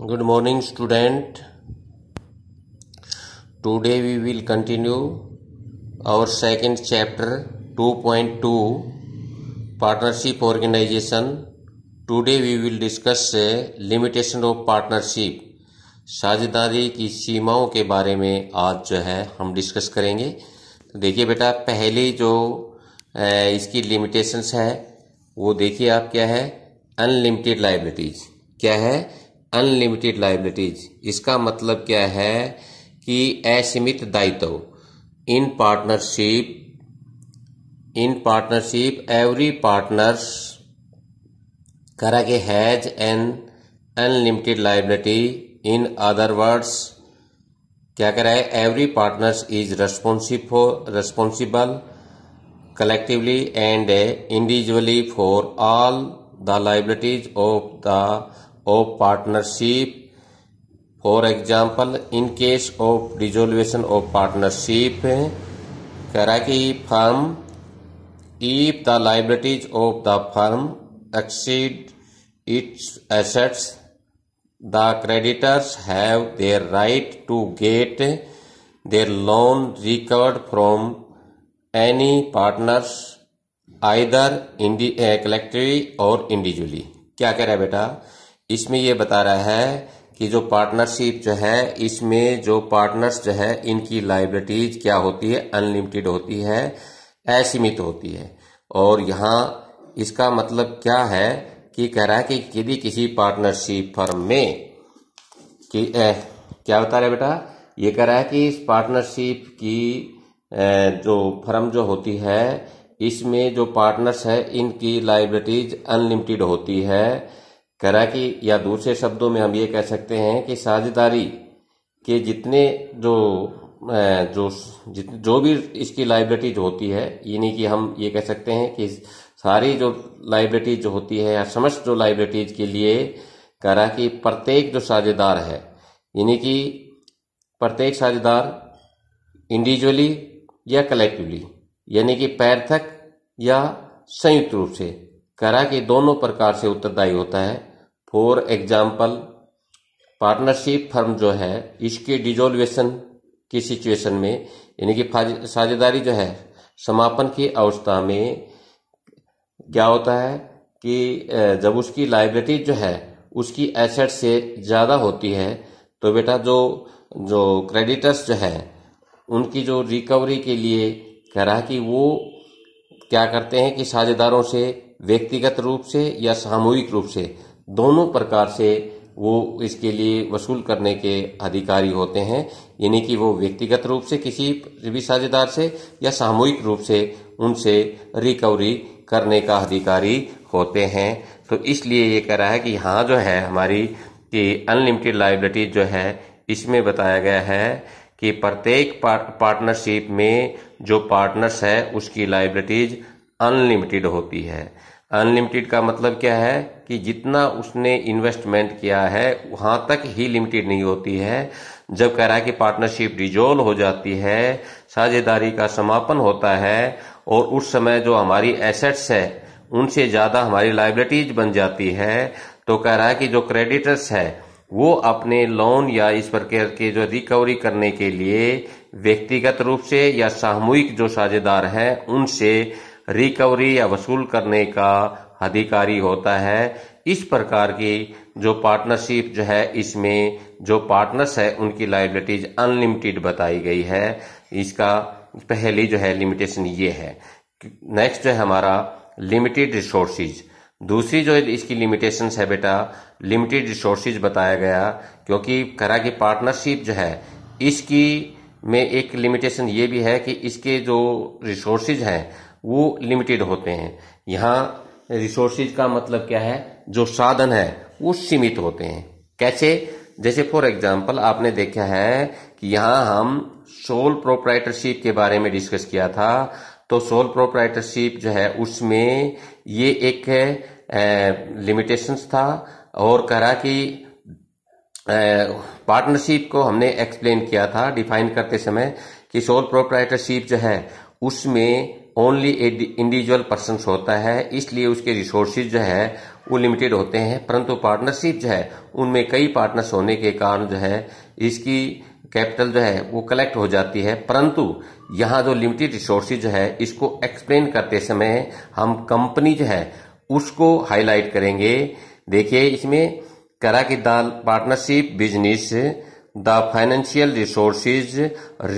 Good morning student today we will continue our second chapter two point two partnership organisation today we will discuss limitation of partnership साझेदारी की सीमाओं के बारे में आज जो है हम डिस्कस करेंगे देखिए बेटा पहली जो इसकी लिमिटेशंस है वो देखिए आप क्या है अनलिमिटेड लाइबिलिटीज क्या है अनलिमिटेड लाइबिलिटीज इसका मतलब क्या है कि असीमित दायित्व in partnership in partnership every partners करा के has an unlimited liability in other words क्या कह रहा है every partners is responsib responsible collectively and individually for all the liabilities of the of partnership for example in case of dissolution of partnership karaki firm if the liabilities of the firm exceed its assets the creditors have their right to get their loan recovered from any partners either in collective और individually क्या कह रहा है बेटा इसमें यह बता रहा है कि जो पार्टनरशिप जो है इसमें जो पार्टनर्स जो है इनकी लाइबिलिटीज क्या होती है अनलिमिटेड होती है असीमित होती है और यहाँ इसका मतलब क्या है कि कह रहा है कि यदि किसी पार्टनरशिप फर्म में कि ए, क्या बता रहे बेटा ये कह रहा है कि इस पार्टनरशिप की ए, जो फर्म जो होती है इसमें जो पार्टनर्स है इनकी लाइबिलिटीज अनलिमिटेड होती है कराकी या दूसरे शब्दों में हम ये कह सकते हैं कि साझेदारी के जितने जो जो जित जो भी इसकी लाइब्रेटी जो होती है यानी कि हम ये कह सकते हैं कि सारी जो लाइब्रेटी जो होती है या समस्त जो लाइब्रेटीज के लिए करा कि प्रत्येक जो साझेदार है यानी कि प्रत्येक साझेदार इंडिविजुअली या कलेक्टिवली यानी कि पैरथक या संयुक्त रूप से करा के दोनों प्रकार से उत्तरदायी होता है फॉर एग्जाम्पल पार्टनरशिप फर्म जो है इसके डिजोल्वेशन की सिचुएशन में यानी कि साझेदारी जो है समापन की अवस्था में क्या होता है कि जब उसकी लाइबिलिटी जो है उसकी एसेट से ज़्यादा होती है तो बेटा जो जो क्रेडिटर्स जो है उनकी जो रिकवरी के लिए कह रहा है कि वो क्या करते हैं कि साझेदारों से व्यक्तिगत रूप से या सामूहिक रूप से दोनों प्रकार से वो इसके लिए वसूल करने के अधिकारी होते हैं यानी कि वो व्यक्तिगत रूप से किसी भी साझेदार से या सामूहिक रूप से उनसे रिकवरी करने का अधिकारी होते हैं तो इसलिए ये कह रहा है कि यहाँ जो है हमारी कि अनलिमिटेड लाइबिलिटी जो है इसमें बताया गया है कि प्रत्येक पार्टनरशिप में जो पार्टनर्स है उसकी लाइबिलिटीज अनलिमिटेड होती है अनलिमिटेड का मतलब क्या है कि जितना उसने इन्वेस्टमेंट किया है वहां तक ही लिमिटेड नहीं होती है जब कह रहा है कि पार्टनरशिप डिजोल्व हो जाती है साझेदारी का समापन होता है और उस समय जो हमारी एसेट्स है उनसे ज़्यादा हमारी लाइबिलिटीज बन जाती है तो कह रहा है कि जो क्रेडिटर्स है वो अपने लोन या इस प्रकार के जो रिकवरी करने के लिए व्यक्तिगत रूप से या सामूहिक जो साझेदार हैं उनसे रिकवरी या वसूल करने का अधिकारी होता है इस प्रकार की जो पार्टनरशिप जो है इसमें जो पार्टनर्स है उनकी लाइबिलिटीज अनलिमिटेड बताई गई है इसका पहली जो है लिमिटेशन ये है नेक्स्ट जो है हमारा लिमिटेड रिसोर्सिस दूसरी जो इसकी लिमिटेशंस है बेटा लिमिटेड रिसोर्सिस बताया गया क्योंकि करा की पार्टनरशिप जो है इसकी में एक लिमिटेशन ये भी है कि इसके जो रिसोर्सिस हैं वो लिमिटेड होते हैं यहाँ रिसोर्सेज का मतलब क्या है जो साधन है वो सीमित होते हैं कैसे जैसे फॉर एग्जाम्पल आपने देखा है कि यहाँ हम सोल प्रोप्राइटरशिप के बारे में डिस्कस किया था तो सोल प्रोप्राइटरशिप जो है उसमें ये एक लिमिटेशंस था और कह रहा कि पार्टनरशिप को हमने एक्सप्लेन किया था डिफाइन करते समय कि सोल प्रोप्राइटरशिप जो है उसमें ओनली इंडिविजुअल पर्सन होता है इसलिए उसके रिसोर्सेज जो है वो लिमिटेड होते हैं परंतु पार्टनरशिप जो है उनमें कई पार्टनर्स होने के कारण जो है इसकी कैपिटल जो है वो कलेक्ट हो जाती है परंतु यहाँ जो लिमिटेड रिसोर्सेज जो है इसको एक्सप्लेन करते समय हम कंपनी जो है उसको हाईलाइट करेंगे देखिए इसमें करा की दाल partnership business the financial resources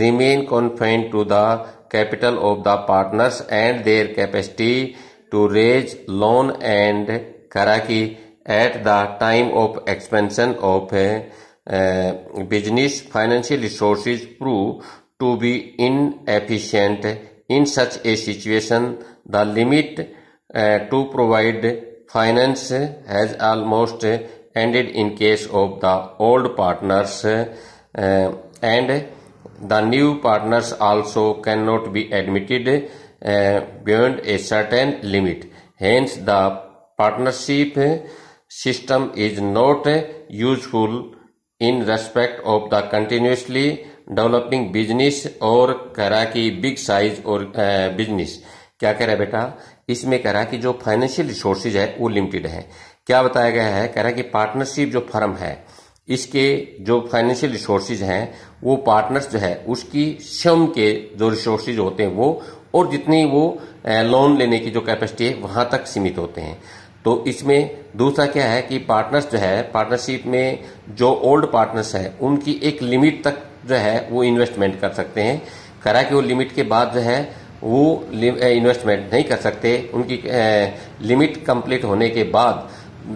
remain confined to the capital of the partners and their capacity to raise loan and Karaki at the time of expansion of uh, business financial resources prove to be inefficient in such a situation the limit uh, to provide finance has almost ended in case of the old partners uh, and The new partners also cannot be admitted uh, beyond a certain limit. Hence, the partnership system is not useful in respect of the continuously developing business और करा की big size और business क्या कह रहा है बेटा इसमें कह रहा कि जो फाइनेंशियल रिसोर्सेज है वो लिमिटेड है क्या बताया गया है कह रहा कि पार्टनरशिप जो फर्म है इसके जो फाइनेंशियल रिसोर्सेज हैं वो पार्टनर्स जो है उसकी शम के जो रिसोर्सेज होते हैं वो और जितनी वो लोन लेने की जो कैपेसिटी है वहाँ तक सीमित होते हैं तो इसमें दूसरा क्या है कि पार्टनर्स जो है पार्टनरशिप में जो ओल्ड पार्टनर्स है उनकी एक लिमिट तक जो है वो इन्वेस्टमेंट कर सकते हैं करा कि वो लिमिट के बाद जो है वो इन्वेस्टमेंट नहीं कर सकते उनकी लिमिट कंप्लीट होने के बाद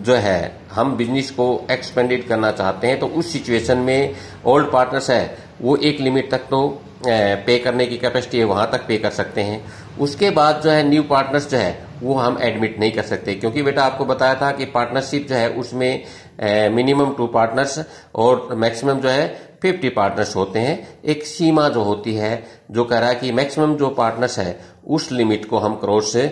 जो है हम बिजनेस को एक्सपेंडेड करना चाहते हैं तो उस सिचुएशन में ओल्ड पार्टनर्स है वो एक लिमिट तक तो पे करने की कैपेसिटी है वहां तक पे कर सकते हैं उसके बाद जो है न्यू पार्टनर्स जो है वो हम एडमिट नहीं कर सकते क्योंकि बेटा आपको बताया था कि पार्टनरशिप जो है उसमें मिनिमम टू पार्टनर्स और मैक्सिमम जो है फिफ्टी पार्टनर्स होते हैं एक सीमा जो होती है जो कह रहा है कि मैक्सिमम जो पार्टनर्स है उस लिमिट को हम क्रोध से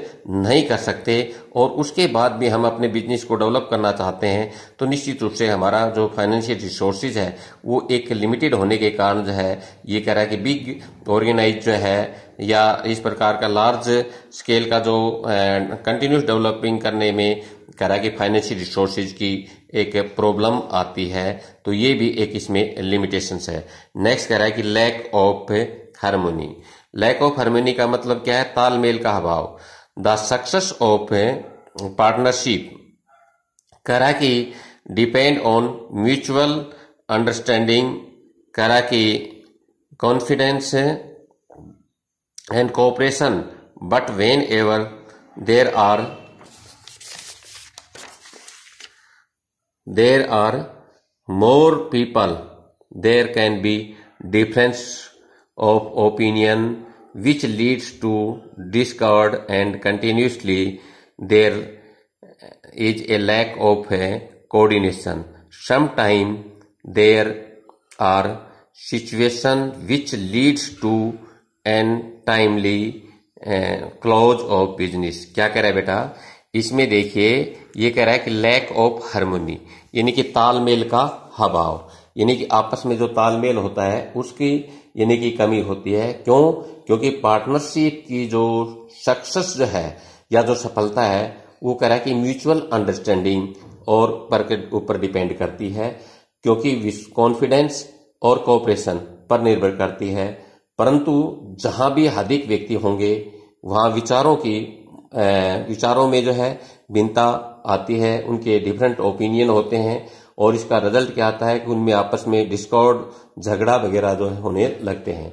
नहीं कर सकते और उसके बाद भी हम अपने बिजनेस को डेवलप करना चाहते हैं तो निश्चित रूप से हमारा जो फाइनेंशियल रिसोर्सेज है वो एक लिमिटेड होने के कारण जो है ये कह रहा है कि बिग ऑर्गेनाइज जो है या इस प्रकार का लार्ज स्केल का जो कंटिन्यूस डेवलपिंग करने में कह रहा है कि फाइनेंशियल रिसोर्सेज की एक प्रॉब्लम आती है तो ये भी एक इसमें लिमिटेशंस है नेक्स्ट कह रहा है कि lack of harmony lack of harmony का मतलब क्या है तालमेल का अभाव द सक्सेस ऑफ पार्टनरशिप कह रहा कि डिपेंड ऑन म्यूचुअल अंडरस्टैंडिंग कह रहा कि confidence and cooperation but whenever there are there are more people, there can be difference of opinion which leads to discord and continuously there is a lack of a coordination. Sometimes there are situation which leads to an timely uh, close of business. क्या कह रहा है बेटा इसमें देखिए ये कह रहा है कि लैक ऑफ हारमोनी यानी कि तालमेल का अभाव यानी कि आपस में जो तालमेल होता है उसकी यानी कि कमी होती है क्यों क्योंकि पार्टनरशिप की जो सक्सेस जो है या जो सफलता है वो कह रहा है कि म्यूचुअल अंडरस्टैंडिंग और पर के ऊपर डिपेंड करती है क्योंकि कॉन्फिडेंस और कोऑपरेशन पर निर्भर करती है परंतु जहां भी अधिक व्यक्ति होंगे वहां विचारों की विचारों में जो है भिन्नता आती है उनके डिफरेंट ओपिनियन होते हैं और इसका रिजल्ट क्या आता है कि उनमें आपस में डिस्कॉर्ड झगड़ा वगैरह जो है होने लगते हैं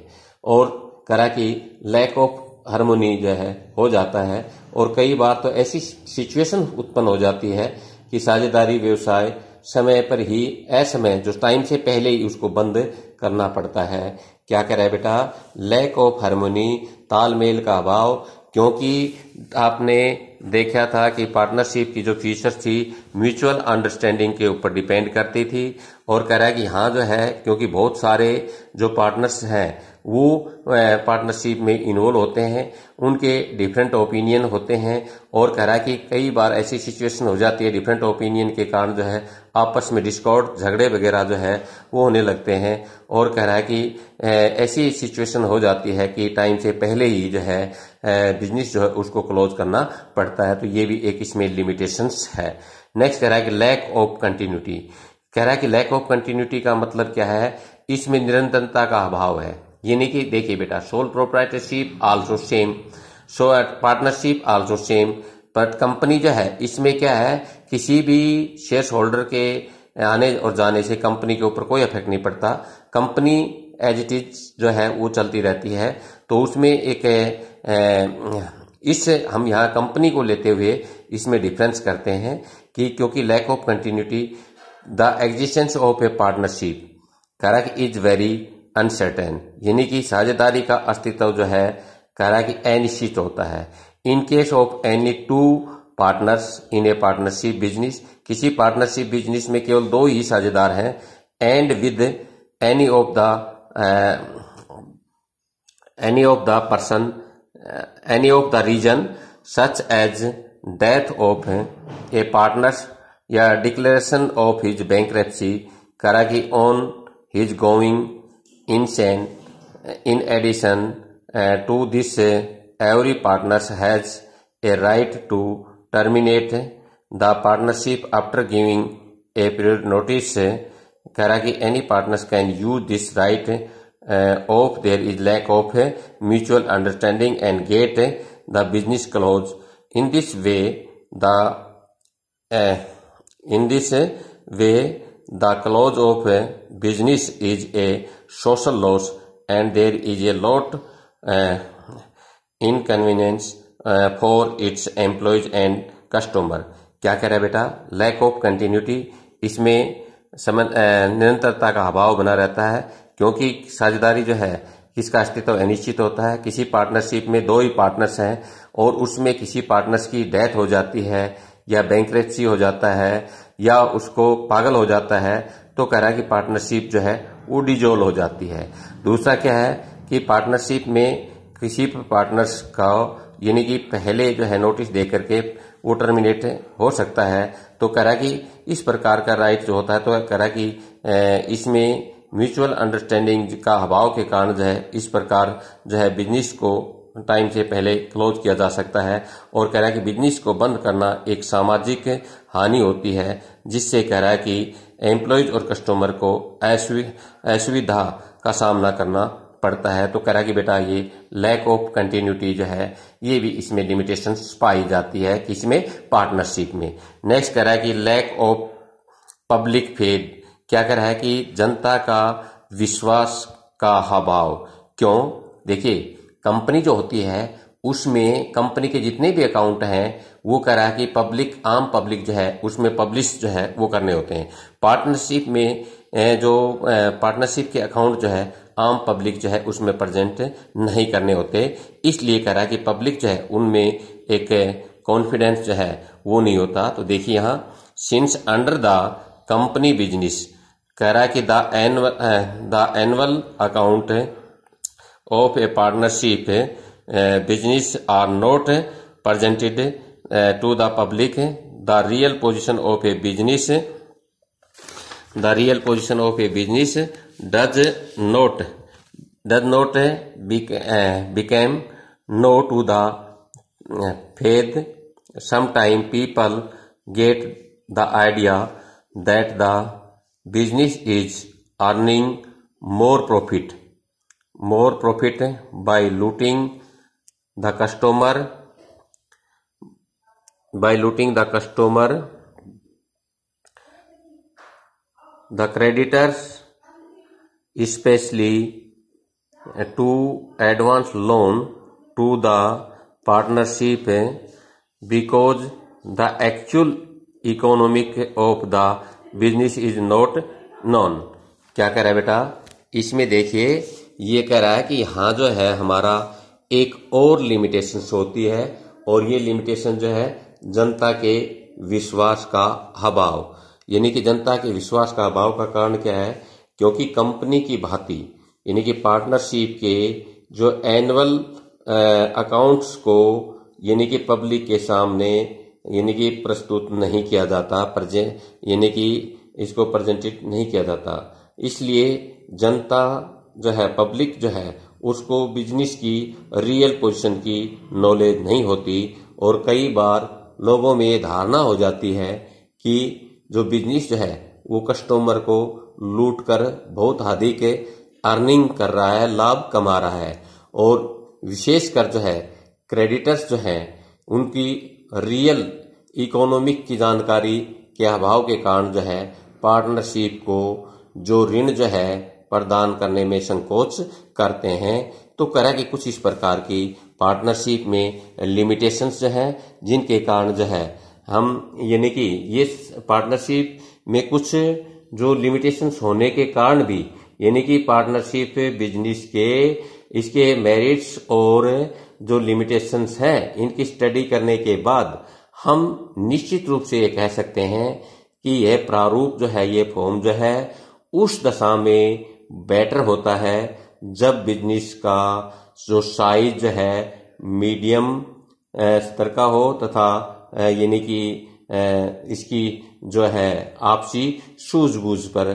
और करा कि लैक ऑफ हारमोनी जो है हो जाता है और कई बार तो ऐसी सिचुएशन उत्पन्न हो जाती है कि साझेदारी व्यवसाय समय पर ही असमय जो टाइम से पहले ही उसको बंद करना पड़ता है क्या करे बेटा लैक ऑफ हारमोनी तालमेल का अभाव क्योंकि आपने देखा था कि पार्टनरशिप की जो फीचर थी म्यूचुअल अंडरस्टैंडिंग के ऊपर डिपेंड करती थी और कह रहा है कि हाँ जो है क्योंकि बहुत सारे जो पार्टनर्स हैं वो पार्टनरशिप में इन्वॉल्व होते हैं उनके डिफरेंट ओपिनियन होते हैं और कह रहा है कि कई बार ऐसी सिचुएशन हो जाती है डिफरेंट ओपिनियन के कारण जो है आपस में डिस्कॉर्ड झगड़े वगैरह जो है वो होने लगते हैं और कह रहा है कि ऐसी सिचुएशन हो जाती है कि टाइम से पहले ही जो है बिजनेस जो है उसको क्लोज करना पड़ता है तो ये भी एक इसमें लिमिटेशंस है नेक्स्ट कह रहा है कि लैक ऑफ कंटिन्यूटी कह रहा है कि लैक ऑफ कंटिन्यूटी का मतलब क्या है इसमें निरंतरता का अभाव है यानी कि देखिए बेटा sole proprietorship also same so partnership also same but company जो है इसमें क्या है किसी भी शेयर होल्डर के आने और जाने से कंपनी के ऊपर कोई इफेक्ट नहीं पड़ता कंपनी एज इट इज जो है वो चलती रहती है तो उसमें एक इस हम यहाँ कंपनी को लेते हुए इसमें डिफरेंस करते हैं कि क्योंकि lack of continuity the existence of a partnership करक इज वेरी अनसर्टेन यानी कि साझेदारी का अस्तित्व जो है कह रहा है कि अनिश्चित होता है in case of any two partners in a partnership business किसी पार्टनरशिप बिजनेस में केवल दो ही साझेदार हैं and with any of the any of the person any of the reason such as death of a partners या declaration of his bankruptcy करा कि on his going insane in addition to this every partners has a right to terminate the partnership after giving a period notice कह रहा कि any partners can use this right of there is lack of mutual understanding and get the business close in this way the in this way the close of a business is a social loss and there is a lot inconvenience for its employees and customer क्या कह रहा है बेटा lack of continuity इसमें समझ uh, निरंतरता का अभाव बना रहता है क्योंकि साझेदारी जो है किसका अस्तित्व अनिश्चित होता है किसी पार्टनरशिप में दो ही पार्टनर्स हैं और उसमें किसी पार्टनर्स की डेथ हो जाती है या बैंक हो जाता है या उसको पागल हो जाता है तो कह रहा है कि पार्टनरशिप जो है वो डिजोल हो जाती है दूसरा क्या है कि पार्टनरशिप में किसी पार्टनर्स का यानी कि पहले जो है नोटिस दे करके वो टर्मिनेट हो सकता है तो कह रहा कि इस प्रकार का राइट जो होता है तो कह रहा कि इसमें म्यूचुअल अंडरस्टैंडिंग का अभाव के कारण जो है इस प्रकार जो है बिजनेस को टाइम से पहले क्लोज किया जा सकता है और कह रहा है कि बिजनेस को बंद करना एक सामाजिक हानि होती है जिससे कह रहा है कि एम्प्लॉयज और कस्टमर को असुविधा का सामना करना पड़ता है तो कह रहा है कि बेटा ये लैक ऑफ कंटिन्यूटी जो है ये भी इसमें लिमिटेशन पाई जाती है कि इसमें पार्टनरशिप में नेक्स्ट कह रहा है कि लैक ऑफ पब्लिक फेड क्या कह रहा है कि जनता का विश्वास का अभाव क्यों देखिए कंपनी जो होती है उसमें कंपनी के जितने भी अकाउंट हैं वो कह रहा है कि पब्लिक आम पब्लिक जो है उसमें पब्लिश जो है वो करने होते हैं पार्टनरशिप में जो पार्टनरशिप के अकाउंट जो है आम पब्लिक जो है उसमें प्रेजेंट नहीं करने होते इसलिए कह रहा है कि पब्लिक जो है उनमें एक कॉन्फिडेंस जो है वो नहीं होता तो देखिए यहाँ since under the company business कह रहा है कि the annual the annual account of a partnership business are not presented to the public the real position of a business the real position of a business does not does not became know to the fed sometime people get the idea that the business is earning more profit more profit by looting the customer by looting the customer the creditors especially to advance loan to the partnership because the actual economic of the business is not known क्या कह रहा है बेटा इसमें देखिए ये कह रहा है कि यहाँ जो है हमारा एक और लिमिटेशन होती है और ये लिमिटेशन जो है जनता के विश्वास का अभाव यानी कि जनता के विश्वास का अभाव का कारण क्या है क्योंकि कंपनी की भांति यानी कि पार्टनरशिप के जो एनुअल अकाउंट्स को यानी कि पब्लिक के सामने यानी कि प्रस्तुत नहीं किया जाता प्रजे यानी कि इसको प्रेजेंटेड नहीं किया जाता इसलिए जनता जो है पब्लिक जो है उसको बिजनेस की रियल पोजीशन की नॉलेज नहीं होती और कई बार लोगों में ये धारणा हो जाती है कि जो बिजनेस जो है वो कस्टमर को लूट कर बहुत अधिक के अर्निंग कर रहा है लाभ कमा रहा है और विशेषकर जो है क्रेडिटर्स जो हैं उनकी रियल इकोनॉमिक की जानकारी के अभाव के कारण जो है पार्टनरशिप को जो ऋण जो है प्रदान करने में संकोच करते हैं तो करा कि कुछ इस प्रकार की पार्टनरशिप में लिमिटेशंस जो है जिनके कारण जो है हम यानी कि ये पार्टनरशिप में कुछ जो लिमिटेशंस होने के कारण भी यानी कि पार्टनरशिप बिजनेस के इसके मेरिट्स और जो लिमिटेशंस हैं इनकी स्टडी करने के बाद हम निश्चित रूप से ये कह सकते हैं कि यह प्रारूप जो है ये फॉर्म जो है उस दशा में बेटर होता है जब बिजनेस का जो साइज है मीडियम स्तर का हो तथा यानी कि इसकी जो है आपसी सूझबूझ पर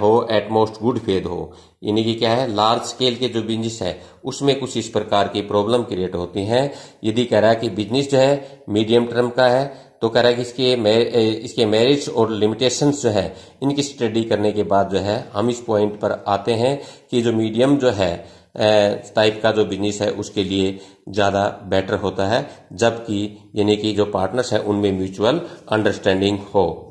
हो एटमोस्ट गुड फेद हो यानी कि क्या है लार्ज स्केल के जो बिजनेस है उसमें कुछ इस प्रकार की प्रॉब्लम क्रिएट होती हैं यदि कह रहा है कि बिजनेस जो है मीडियम टर्म का है तो कह रहा है कि इसके इसके मैरिज और लिमिटेशन जो है इनकी स्टडी करने के बाद जो है हम इस पॉइंट पर आते हैं कि जो मीडियम जो है टाइप का जो बिजनेस है उसके लिए ज़्यादा बेटर होता है जबकि यानी कि जो पार्टनर्स है उनमें म्यूचुअल अंडरस्टैंडिंग हो